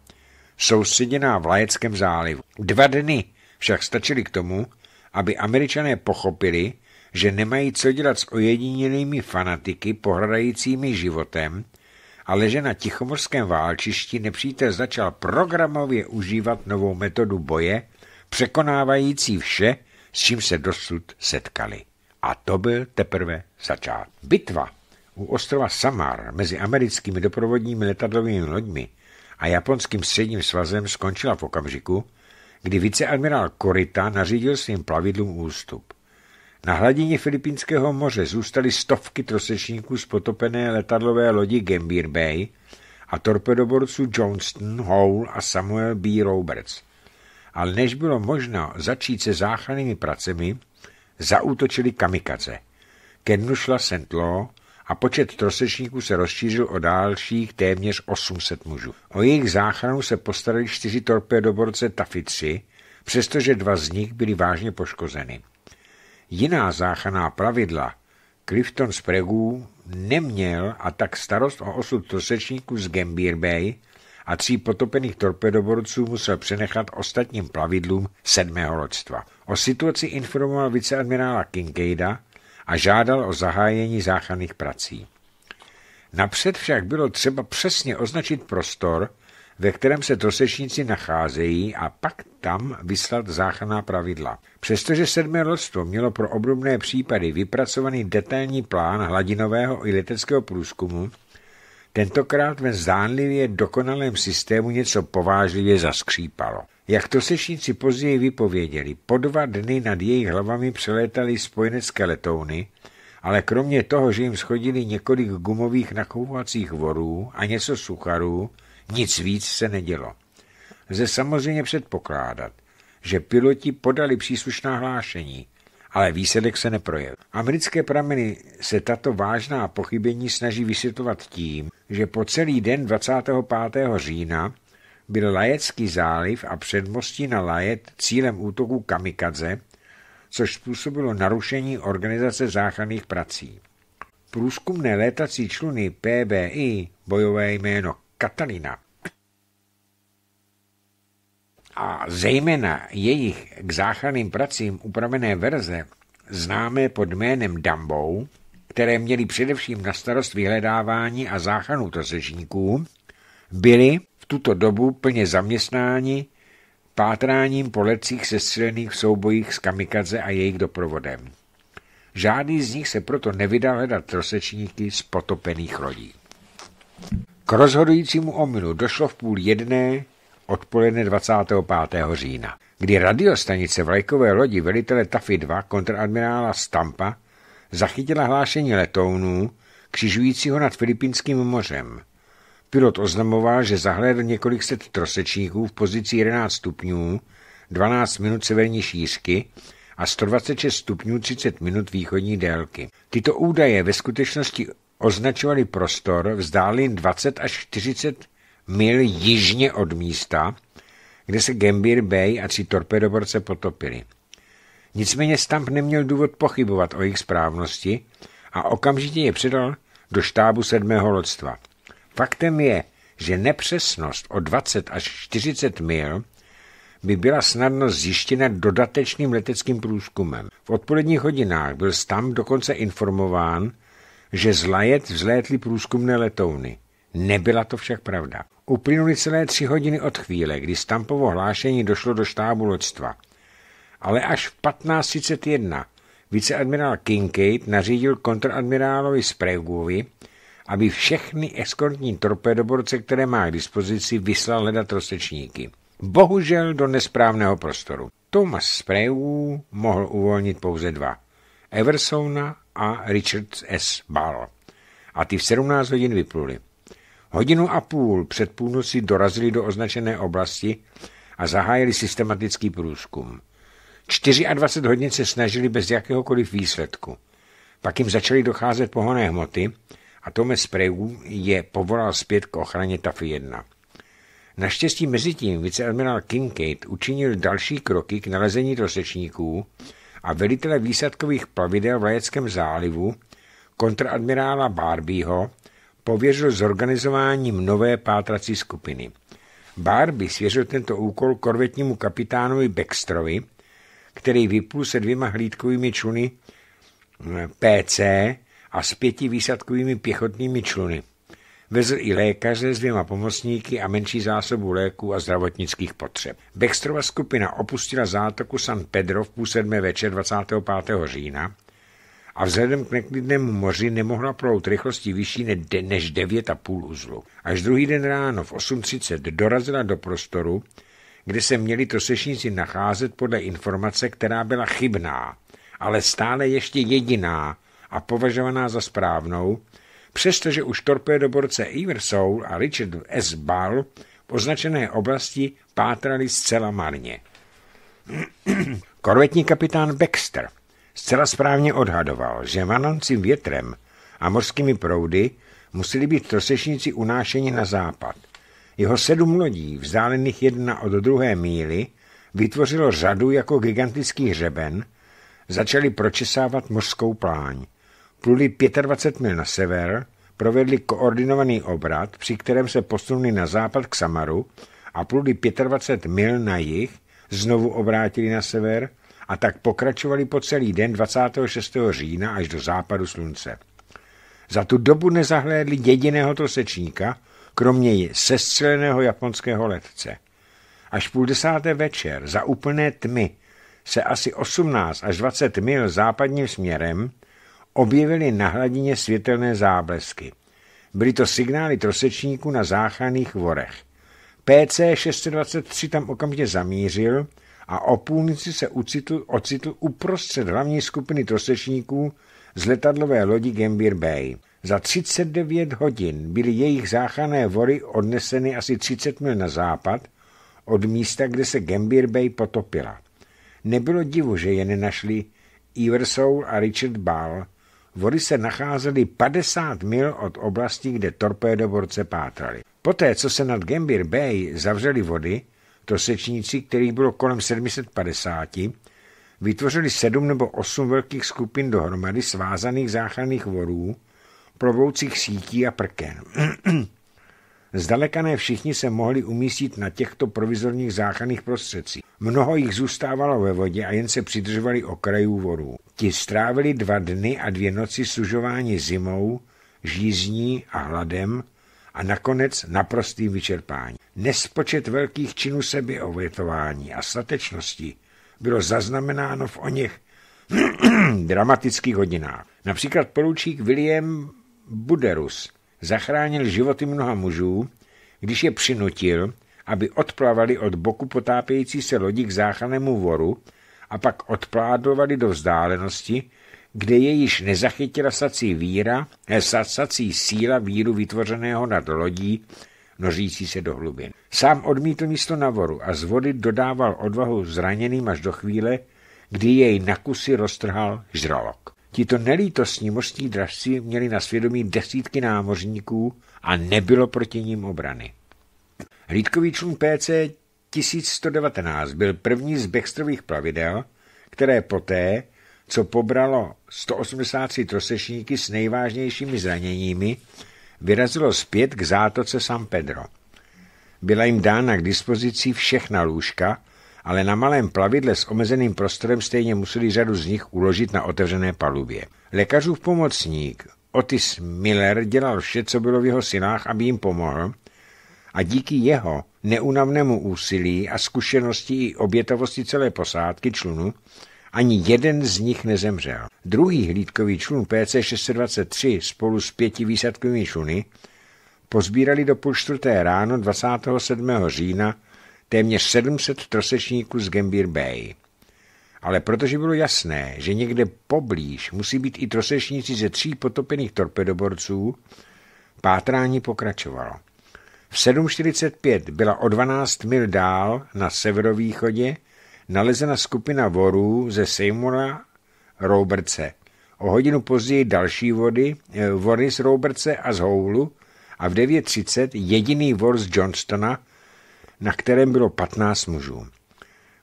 soustředěná v Lajeckém zálivu. Dva dny však stačily k tomu, aby američané pochopili, že nemají co dělat s ojedinělými fanatiky pohradajícími životem, ale že na Tichomorském válčišti nepřítel začal programově užívat novou metodu boje, překonávající vše, s čím se dosud setkali. A to byl teprve začátek. Bitva u ostrova Samar mezi americkými doprovodními letadlovými loďmi a japonským středním svazem skončila v okamžiku, kdy viceadmirál Korita nařídil svým plavidlům ústup. Na hladině Filipínského moře zůstaly stovky trosečníků z potopené letadlové lodi Gambier Bay a torpedoborců Johnston, Hall a Samuel B. Roberts. Ale než bylo možno začít se záchrannými pracemi, zaútočili kamikaze. Kennu šla St. Law a počet trosečníků se rozšířil o dalších téměř 800 mužů. O jejich záchranu se postarali čtyři torpedoborce Tafi 3, přestože dva z nich byly vážně poškozeny jiná záchaná pravidla, Clifton z neměl a tak starost o osud trosečníků z Gambier Bay a tří potopených torpedoborců musel přenechat ostatním plavidlům sedmého loďstva. O situaci informoval viceadmirála Kinkeida a žádal o zahájení záchranných prací. Napřed však bylo třeba přesně označit prostor, ve kterém se trosečníci nacházejí a pak tam vyslat záchranná pravidla. Přestože sedmé lodstvo mělo pro obrubné případy vypracovaný detailní plán hladinového i leteckého průzkumu, tentokrát ve zdánlivě dokonalém systému něco povážlivě zaskřípalo. Jak to sešníci později vypověděli, po dva dny nad jejich hlavami přelétaly spojenecké letouny, ale kromě toho, že jim schodili několik gumových nakouvacích vorů a něco sucharů, nic víc se nedělo. Lze samozřejmě předpokládat, že piloti podali příslušná hlášení, ale výsledek se neprojevil. Americké prameny se tato vážná pochybení snaží vysvětlovat tím, že po celý den 25. října byl Lajecký záliv a předmostí na Lajet cílem útoku kamikadze, což způsobilo narušení organizace záchranných prací. Průzkumné létací čluny PBI, bojové jméno Katalina a zejména jejich k záchranným pracím upravené verze, známé pod jménem Dambou, které měly především na starost vyhledávání a záchranu tosežníků, byly v tuto dobu plně zaměstnáni pátráním po lecích sestřelených v soubojích s kamikaze a jejich doprovodem. Žádný z nich se proto nevydal hledat trosečníky z potopených rodí. K rozhodujícímu omilu došlo v půl jedné odpoledne 25. října, kdy radiostanice vlajkové lodi velitele Tafy 2 kontradmirála Stampa zachytila hlášení letounů křižujícího nad Filipínským mořem. Pilot oznamoval, že zahlédl několik set trosečníků v pozici 11 stupňů, 12 minut severní šířky a 126 stupňů 30 minut východní délky. Tyto údaje ve skutečnosti Označovali prostor vzdálen 20 až 40 mil jižně od místa, kde se Gambir Bay a tři torpedoborce potopili. Nicméně Stamp neměl důvod pochybovat o jejich správnosti a okamžitě je předal do štábu sedmého lodstva. Faktem je, že nepřesnost o 20 až 40 mil by byla snadno zjištěna dodatečným leteckým průzkumem. V odpoledních hodinách byl Stamp dokonce informován, že z lajet vzlétly průzkumné letouny. Nebyla to však pravda. Uplynuly celé tři hodiny od chvíle, kdy stampovo hlášení došlo do štábu loďstva. Ale až v 15.31 viceadmirál Kincaid nařídil kontradmirálovi Spregovi, aby všechny eskortní torpedoborce, které má k dispozici, vyslal hledat rostečníky. Bohužel do nesprávného prostoru. Thomas Sprague mohl uvolnit pouze dva. Eversona a Richard S. Ball. A ty v 17 hodin vypluli. Hodinu a půl před půlnocí dorazili do označené oblasti a zahájili systematický průzkum. 24 hodin se snažili bez jakéhokoliv výsledku. Pak jim začaly docházet pohonné hmoty a Tome sprejů je povolal zpět k ochraně taf 1. Naštěstí mezitím viceadmirál Kincaid učinil další kroky k nalezení trosečníků a velitele výsadkových plavidel v Lajeckém zálivu, kontraadmirála Barbieho, pověřil zorganizováním nové pátrací skupiny. Barbie svěřil tento úkol korvetnímu kapitánovi Beckstrovi, který vyplul se dvěma hlídkovými čluny eh, PC a s pěti výsadkovými pěchotnými čluny. Vezl i lékaře s dvěma pomocníky a menší zásobu léků a zdravotnických potřeb. Bextrova skupina opustila zátoku San Pedro v půl sedmé večer 25. října a vzhledem k neklidnému moři nemohla plout rychlostí vyšší než 9,5 uzlu. Až druhý den ráno v 8.30 dorazila do prostoru, kde se měli trosečníci nacházet podle informace, která byla chybná, ale stále ještě jediná a považovaná za správnou, přestože už torpédoborce Iversoul a Richard S. Ball v označené oblasti pátrali zcela marně. Korvetní kapitán Baxter zcela správně odhadoval, že vanancím větrem a mořskými proudy museli být trosečníci unášeni na západ. Jeho sedm lodí, vzdálených jedna od druhé míly, vytvořilo řadu jako gigantický hřeben, začali pročesávat mořskou pláň pluli 25 mil na sever, provedli koordinovaný obrat, při kterém se posunuli na západ k Samaru a pluli 25 mil na jih, znovu obrátili na sever a tak pokračovali po celý den 26. října až do západu slunce. Za tu dobu nezahlédli jediného trosečníka, kromě sestřeleného japonského letce. Až půl desáté večer, za úplné tmy, se asi 18 až 20 mil západním směrem objevili na hladině světelné záblesky. Byly to signály trosečníků na záchranných vorech. PC-623 tam okamžitě zamířil a o půlnici se ucitl, ocitl uprostřed hlavní skupiny trosečníků z letadlové lodi Gambier Bay. Za 39 hodin byly jejich záchranné vory odneseny asi 30 mil na západ od místa, kde se Gambier Bay potopila. Nebylo divu, že je nenašli Iversoul a Richard Ball, Vody se nacházely 50 mil od oblasti, kde torpédoborce pátrali. Poté, co se nad Gambir Bay zavřely vody, to sečníci, kterých bylo kolem 750, vytvořili sedm nebo osm velkých skupin dohromady svázaných záchranných vorů, plovoucích sítí a prken. Zdaleka ne všichni se mohli umístit na těchto provizorních záchranných prostředcích. Mnoho jich zůstávalo ve vodě a jen se přidržovali okrajů vorů. Ti strávili dva dny a dvě noci služování zimou, žízní a hladem a nakonec naprostým vyčerpání. Nespočet velkých činů sebeovětování a statečnosti bylo zaznamenáno v něch dramatických hodinách. Například poručík William Buderus zachránil životy mnoha mužů, když je přinutil, aby odplavali od boku potápějící se lodi k záchranému voru a pak odpládovali do vzdálenosti, kde je již nezachytila sací víra, eh, sací síla víru vytvořeného nad lodí, nořící se do hlubin. Sám odmítl místo na voru a z vody dodával odvahu zraněným až do chvíle, kdy jej na kusy roztrhal žralok. Tito nelítostní mořští dražci měli na svědomí desítky námořníků a nebylo proti ním obrany. Hlídkový člun PC 1119 byl první z Bextrových plavidel, které poté, co pobralo 183 trosečníky s nejvážnějšími zraněními, vyrazilo zpět k zátoce San Pedro. Byla jim dána k dispozici všechna lůžka, ale na malém plavidle s omezeným prostorem stejně museli řadu z nich uložit na otevřené palubě. Lékařův pomocník Otis Miller dělal vše, co bylo v jeho synách, aby jim pomohl a díky jeho neunavnému úsilí a zkušenosti i obětavosti celé posádky člunu ani jeden z nich nezemřel. Druhý hlídkový člun PC-623 spolu s pěti výsadkovými čluny pozbírali do půl čtvrté ráno 27. října téměř 700 trosečníků z Gambier Bay. Ale protože bylo jasné, že někde poblíž musí být i trosečníci ze tří potopených torpedoborců, pátrání pokračovalo. V 7.45 byla o 12 mil dál na severovýchodě nalezena skupina vorů ze Seymoura Roberce. O hodinu později další vody, eh, vory z Roberce a z Houlu a v 9.30 jediný vor z Johnstona na kterém bylo 15 mužů.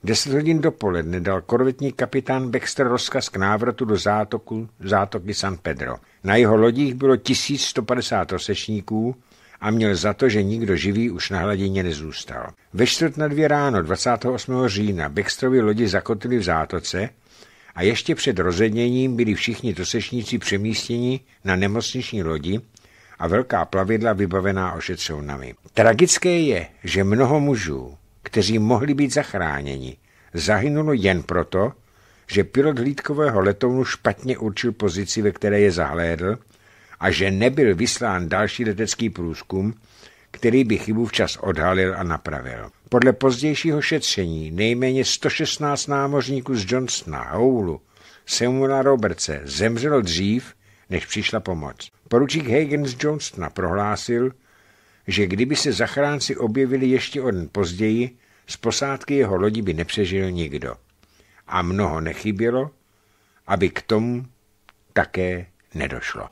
V 10 hodin dopoledne dal korvetní kapitán Baxter rozkaz k návratu do zátoku, zátoky San Pedro. Na jeho lodích bylo 1150 osečníků a měl za to, že nikdo živý už na hladině nezůstal. Ve čtvrt na dvě ráno 28. října Baxterovi lodi zakotili v zátoce a ještě před rozedněním byli všichni dosečníci přemístěni na nemocniční lodi, a velká plavidla vybavená ošetřovnami. Tragické je, že mnoho mužů, kteří mohli být zachráněni, zahynulo jen proto, že pilot hlídkového letounu špatně určil pozici, ve které je zahlédl, a že nebyl vyslán další letecký průzkum, který by chybu včas odhalil a napravil. Podle pozdějšího šetření nejméně 116 námořníků z Johnsona, Howlu, Seumura Robertse zemřelo dřív, než přišla pomoc. Poručík Hagens Johnstona prohlásil, že kdyby se zachránci objevili ještě o den později, z posádky jeho lodi by nepřežil nikdo. A mnoho nechybělo, aby k tomu také nedošlo.